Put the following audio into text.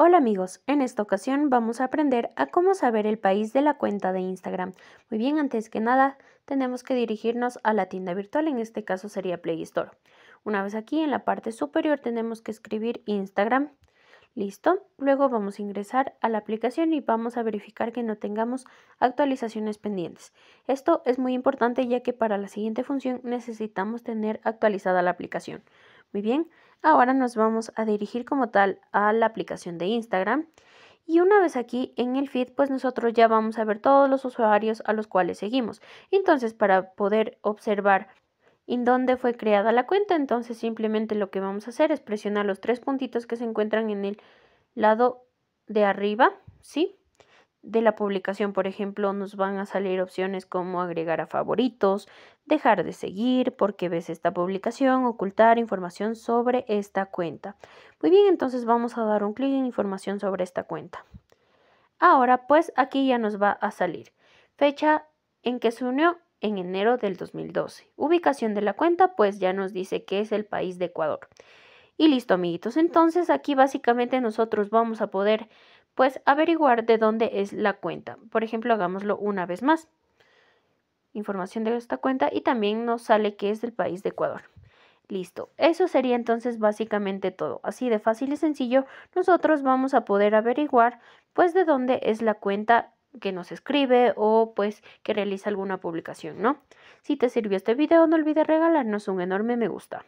Hola amigos, en esta ocasión vamos a aprender a cómo saber el país de la cuenta de Instagram. Muy bien, antes que nada tenemos que dirigirnos a la tienda virtual, en este caso sería Play Store. Una vez aquí en la parte superior tenemos que escribir Instagram. Listo, luego vamos a ingresar a la aplicación y vamos a verificar que no tengamos actualizaciones pendientes. Esto es muy importante ya que para la siguiente función necesitamos tener actualizada la aplicación. Muy bien, ahora nos vamos a dirigir como tal a la aplicación de Instagram. Y una vez aquí en el feed, pues nosotros ya vamos a ver todos los usuarios a los cuales seguimos. Entonces, para poder observar en dónde fue creada la cuenta, entonces simplemente lo que vamos a hacer es presionar los tres puntitos que se encuentran en el lado de arriba, ¿sí? de la publicación, por ejemplo, nos van a salir opciones como agregar a favoritos, dejar de seguir porque ves esta publicación, ocultar información sobre esta cuenta. Muy bien, entonces vamos a dar un clic en información sobre esta cuenta. Ahora, pues aquí ya nos va a salir fecha en que se unió en enero del 2012. Ubicación de la cuenta, pues ya nos dice que es el país de Ecuador. Y listo, amiguitos. Entonces aquí básicamente nosotros vamos a poder pues averiguar de dónde es la cuenta. Por ejemplo, hagámoslo una vez más. Información de esta cuenta y también nos sale que es del país de Ecuador. Listo, eso sería entonces básicamente todo. Así de fácil y sencillo, nosotros vamos a poder averiguar pues de dónde es la cuenta que nos escribe o pues que realiza alguna publicación, ¿no? Si te sirvió este video, no olvides regalarnos un enorme me gusta.